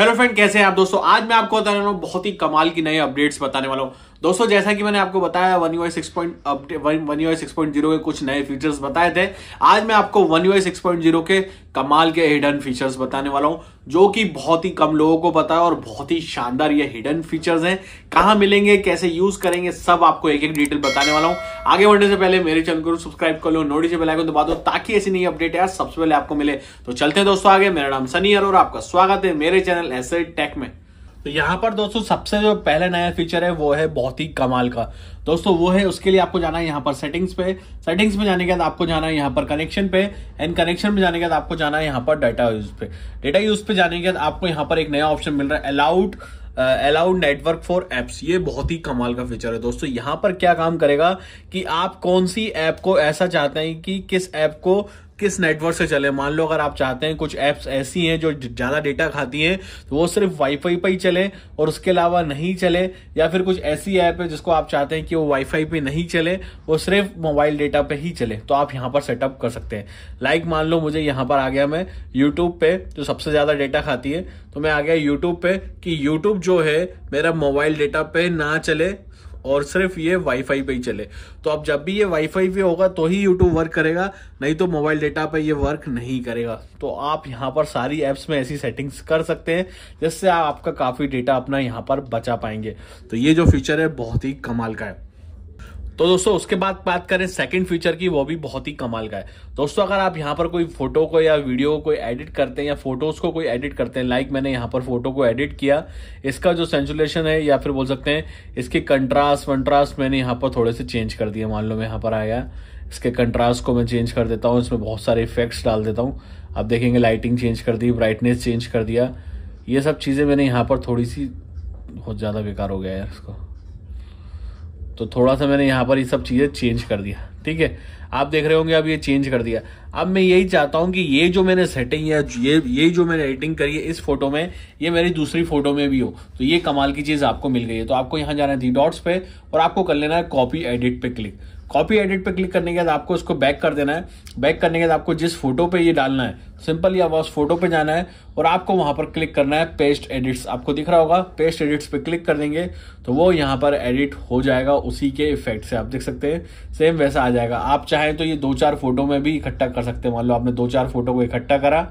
hello friend कैसे हैं आप दोस्तों आज मैं आपको बता रहा हूँ बहुत ही कमाल की नई अपडेट्स बताने वाला हूँ दोस्तों जैसा कि मैंने आपको बताया One U I six point One U I six point zero के कुछ नए फीचर्स बताए थे आज मैं आपको One U I six point zero के कमाल के हिडन फीचर्स बताने वाला हूँ जो कि बहुत ही कम लोगों को पता है और बहुत ही शानदार ये हिडन फीचर्स हैं कहाँ मिलेंगे कैसे यूज करेंगे सब आपको एक एक डिटेल बताने वाला हूँ आगे बढ़ने से पहले मेरे चैनल को सब्सक्राइब कर लो नोटिफिकेशन बेल आइकन दबा दो ताकि ऐसी नई अपडेट यार सबसे पहले आपको मिले तो चलते हैं दोस्तों आगे मेरा नाम सनी और आपका स्वागत है मेरे चैनल एस टेक में तो यहाँ पर दोस्तों सबसे जो पहला नया फीचर है वो है बहुत ही कमाल का दोस्तों वो है उसके लिए आपको जाना है यहाँ पर सेटिंग्स पे सेटिंग्स में जाने के बाद आपको जाना है यहाँ पर कनेक्शन पे एंड कनेक्शन में जाने के बाद आपको जाना है यहाँ पर डाटा यूज पे डाटा यूज पे जाने के बाद आपको यहाँ पर एक नया ऑप्शन मिल रहा है allowed allowed network for apps ये बहुत ही कमाल का फीचर है दोस्तों यहाँ पर क्या काम करेगा कि आप कौन सी ऐप को ऐसा चाहते हैं कि किस ऐप को किस नेटवर्क से चले मान लो अगर आप चाहते हैं कुछ ऐप्स ऐसी हैं जो ज़्यादा डेटा खाती हैं तो वो सिर्फ वाईफाई पर ही चले और उसके अलावा नहीं चले या फिर कुछ ऐसी ऐप है जिसको आप चाहते हैं कि वो वाईफाई पे नहीं चले वो सिर्फ मोबाइल डेटा पे ही चले तो आप यहां पर सेटअप कर सकते हैं लाइक मान लो मुझे यहां पर आ गया मैं यूट्यूब पे जो सबसे ज़्यादा डेटा खाती है तो मैं आ गया यूट्यूब पे कि यूट्यूब जो है मेरा मोबाइल डेटा पे ना चले और सिर्फ ये वाईफाई पे ही चले तो अब जब भी ये वाईफाई पे होगा तो ही यूट्यूब वर्क करेगा नहीं तो मोबाइल डेटा पे ये वर्क नहीं करेगा तो आप यहाँ पर सारी एप्स में ऐसी सेटिंग्स कर सकते हैं जिससे आपका काफ़ी डेटा अपना यहाँ पर बचा पाएंगे तो ये जो फीचर है बहुत ही कमाल का है तो दोस्तों उसके बाद बात करें सेकंड फीचर की वो भी बहुत ही कमाल का है दोस्तों अगर आप यहाँ पर कोई फोटो को या वीडियो को एडिट करते हैं या फोटोज को कोई एडिट करते हैं लाइक मैंने यहाँ पर फोटो को एडिट किया इसका जो सेंसुलेशन है या फिर बोल सकते हैं इसके कंट्रास्ट वंट्रास्ट मैंने यहाँ पर थोड़े से चेंज कर दिए मान लो मैं यहाँ पर आया इसके कंट्रास्ट को मैं चेंज कर देता हूँ इसमें बहुत सारे इफेक्ट्स डाल देता हूँ आप देखेंगे लाइटिंग चेंज कर दी ब्राइटनेस चेंज कर दिया ये सब चीज़ें मैंने यहाँ पर थोड़ी सी बहुत ज़्यादा बेकार हो गया है इसको तो थोड़ा सा मैंने यहाँ पर ये सब चीज़ें चेंज कर दिया ठीक है आप देख रहे होंगे अब ये चेंज कर दिया अब मैं यही चाहता हूँ कि ये जो मैंने सेटिंग या ये ये जो मैंने एडिटिंग करी है इस फोटो में ये मेरी दूसरी फोटो में भी हो तो ये कमाल की चीज़ आपको मिल गई है तो आपको यहाँ जाना है दी डॉट्स पे और आपको कर लेना है कॉपी एडिट पे क्लिक कॉपी एडिट पे क्लिक करने के बाद आपको इसको बैक कर देना है बैक करने के बाद आपको जिस फोटो पे ये डालना है सिंपल या बस फोटो पे जाना है और आपको वहां पर क्लिक करना है पेस्ट एडिट्स आपको दिख रहा होगा पेस्ट एडिट्स पे क्लिक कर देंगे तो वो यहाँ पर एडिट हो जाएगा उसी के इफेक्ट से आप देख सकते हैं सेम वैसा आ जाएगा आप चाहें तो ये दो चार फोटो में भी इकट्ठा कर सकते हैं मान लो आपने दो चार फोटो को इकट्ठा करा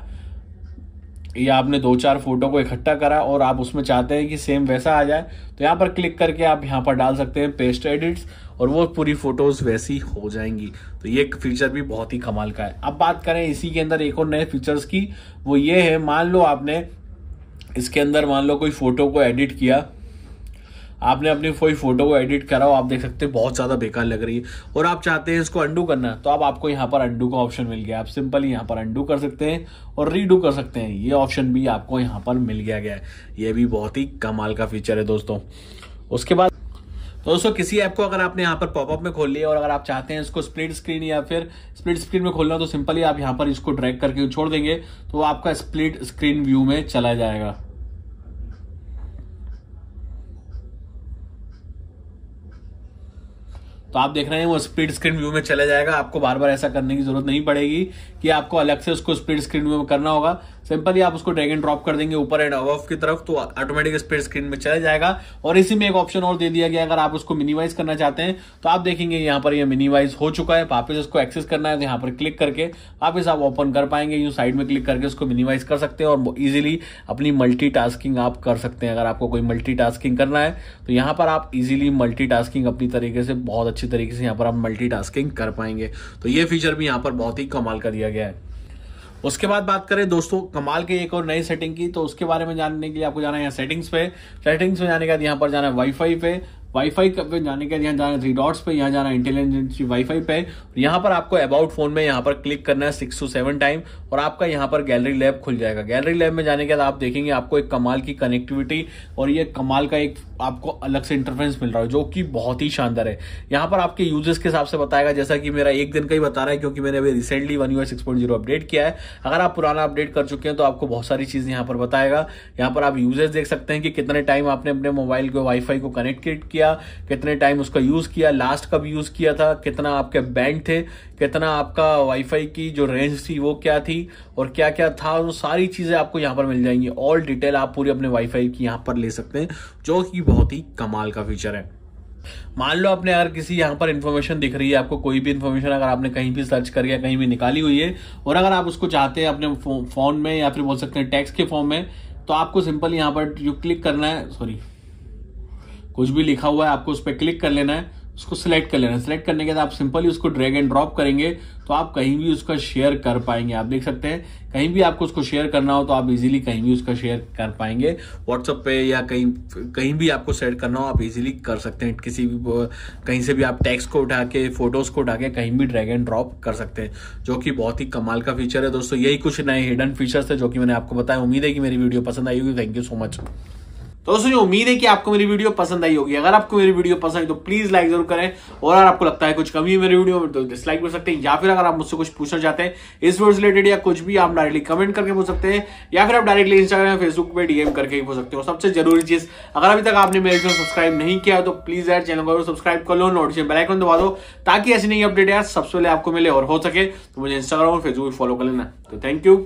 ये आपने दो चार फोटो को इकट्ठा करा और आप उसमें चाहते हैं कि सेम वैसा आ जाए तो यहाँ पर क्लिक करके आप यहाँ पर डाल सकते हैं पेस्ट एडिट्स और वो पूरी फोटोज वैसी हो जाएंगी तो ये फीचर भी बहुत ही कमाल का है अब बात करें इसी के अंदर एक और नए फीचर्स की वो ये है मान लो आपने इसके अंदर मान लो कोई फोटो को एडिट किया आपने अपनी कोई फोटो को एडिट करा हो आप देख सकते हैं बहुत ज़्यादा बेकार लग रही है और आप चाहते हैं इसको अंडू करना तो आप आपको यहाँ पर अंडू का ऑप्शन मिल गया आप सिंपल यहाँ पर अंडू कर सकते हैं और रीडू कर सकते हैं ये ऑप्शन भी आपको यहाँ पर मिल गया गया है ये भी बहुत ही कमाल का फीचर है दोस्तों उसके बाद दोस्तों किसी ऐप को अगर आपने यहाँ पर पॉपअप में खोल लिया और अगर आप चाहते हैं इसको स्प्लिट स्क्रीन या फिर स्प्लिट स्क्रीन में खोलना तो सिंपली आप यहाँ पर इसको ड्रैग करके छोड़ देंगे तो आपका स्प्लिट स्क्रीन व्यू में चला जाएगा तो आप देख रहे हैं वो स्प्लिट स्क्रीन व्यू में चला जाएगा आपको बार बार ऐसा करने की जरूरत नहीं पड़ेगी कि आपको अलग से उसको स्प्लिट स्क्रीन में करना होगा सिंपली आप उसको ड्रैग एंड ड्रॉप कर देंगे ऊपर एंड ऑफ की तरफ तो ऑटोमेटिक स्प्लिट स्क्रीन में चला जाएगा और इसी में एक ऑप्शन और दे दिया गया अगर आप उसको मिनिमाइज करना चाहते हैं तो आप देखेंगे यहाँ पर यह मिनिमाइज हो चुका है वापस उसको एक्सेस करना है तो यहाँ पर क्लिक करके वापस आप ओपन कर पाएंगे यू साइड में क्लिक करके उसको मिनिमाइज कर सकते हैं और ईजिली अपनी मल्टी आप कर सकते हैं अगर आपको कोई मल्टी करना है तो यहाँ पर आप इजिली मल्टी अपनी तरीके से बहुत अच्छी तरीके से यहाँ पर आप मल्टी कर पाएंगे तो ये फीचर भी यहाँ पर बहुत ही कमाल कर दिया दिया गया है उसके बाद बात करें दोस्तों कमाल के एक और नई सेटिंग की तो उसके बारे में जानने के लिए आपको जाना है यहाँ सेटिंग्स पे सेटिंग्स में जाने के बाद यहाँ पर जाना है वाईफाई पे वाईफाई पे जाने के यहाँ जाना थ्री डॉट्स पे यहाँ जाना इंटेलिजेंट वाईफाई पे यहाँ पर आपको अबाउट फोन में यहाँ पर क्लिक करना है सिक्स टू सेवन टाइम और आपका यहाँ पर गैलरी लैब खुल जाएगा गैलरी लैब में जाने के बाद आप देखेंगे आपको एक कमाल की कनेक्टिविटी और ये कमाल का एक आपको अलग से इंटरफेंस मिल रहा है जो कि बहुत ही शानदार है यहाँ पर आपके यूजर्स के हिसाब से बताएगा जैसा कि मेरा एक दिन का ही बता रहा है क्योंकि मैंने अभी recently one U six point zero update किया है अगर आप पुराना अपडेट कर चुके हैं तो आपको बहुत सारी चीज़ यहाँ पर बताएगा यहाँ पर आप यूजर्स देख सकते हैं कि कितने टाइम आपने अपने मोबाइल को वाईफाई को कनेक्ट किया किया कितने टाइम उसका यूज़ किया लास्ट कब यूज़ किया था कितना आपके बैंड थे कितना आपका वाईफाई की जो रेंज थी वो क्या थी और क्या क्या था वो सारी चीज़ें आपको यहाँ पर मिल जाएंगी ऑल डिटेल आप पूरी अपने वाईफाई की यहाँ पर ले सकते हैं जो कि बहुत ही कमाल का फीचर है मान लो आपने अगर किसी यहां पर इंफॉर्मेशन दिख रही है आपको कोई भी इंफॉर्मेशन अगर आपने कहीं भी सर्च कर या कहीं भी निकाली हुई है और अगर आप उसको चाहते हैं अपने फोन में या फिर बोल सकते हैं टैक्स के फॉर्म में तो आपको सिंपल यहां पर जो क्लिक करना है सॉरी कुछ भी लिखा हुआ है आपको उस पर क्लिक कर लेना है उसको सिलेक्ट कर लेना है सिलेक्ट करने के बाद आप सिंपली उसको ड्रैग एंड ड्रॉप करेंगे तो आप कहीं भी उसका शेयर कर पाएंगे आप देख सकते हैं कहीं भी आपको उसको शेयर करना हो तो आप इजीली कहीं भी उसका शेयर कर पाएंगे व्हाट्सअप पे या कहीं कहीं भी आपको शेयर करना हो आप इजीली कर सकते हैं किसी भी कहीं से भी आप टैक्स को उठा के फोटोज को उठा के कहीं भी ड्रैग एंड ड्रॉप कर सकते हैं जो कि बहुत ही कमाल का फीचर है दोस्तों यही कुछ नए हिडन फीचर्स है जो कि मैंने आपको बताया उम्मीद है कि मेरी वीडियो पसंद आई होगी थैंक यू सो मच तो दोस्तों उम्मीद है कि आपको मेरी वीडियो पसंद आई होगी अगर आपको मेरी वीडियो पसंद आई तो प्लीज लाइक जरूर करें और अगर आपको लगता है कुछ कमी है मेरी वीडियो में तो डिसलाइक कर सकते हैं या फिर अगर आप मुझसे कुछ पूछना चाहते हैं इस वीडियो से रिलेटेड या कुछ भी आप डायरेक्टली कमेंट करके पूछ सकते हैं या फिर आप डायरेक्टली इंस्टाग्राम फेसबुक पर डीएम करके ही पूछ सकते हो सबसे जरूरी चीज अगर अभी तक आपने मेरे चैनल सब्सक्राइब नहीं किया तो प्लीज यार चैनल को सब्सक्राइब कर लो नोटिफिकेशन बेलाइकन दबा दो ताकि ऐसी नई अपडेट यार सबसे पहले आपको मिले और हो सके तो मुझे इंस्टाग्राम और फेसबुक फॉलो कर लेना तो थैंक यू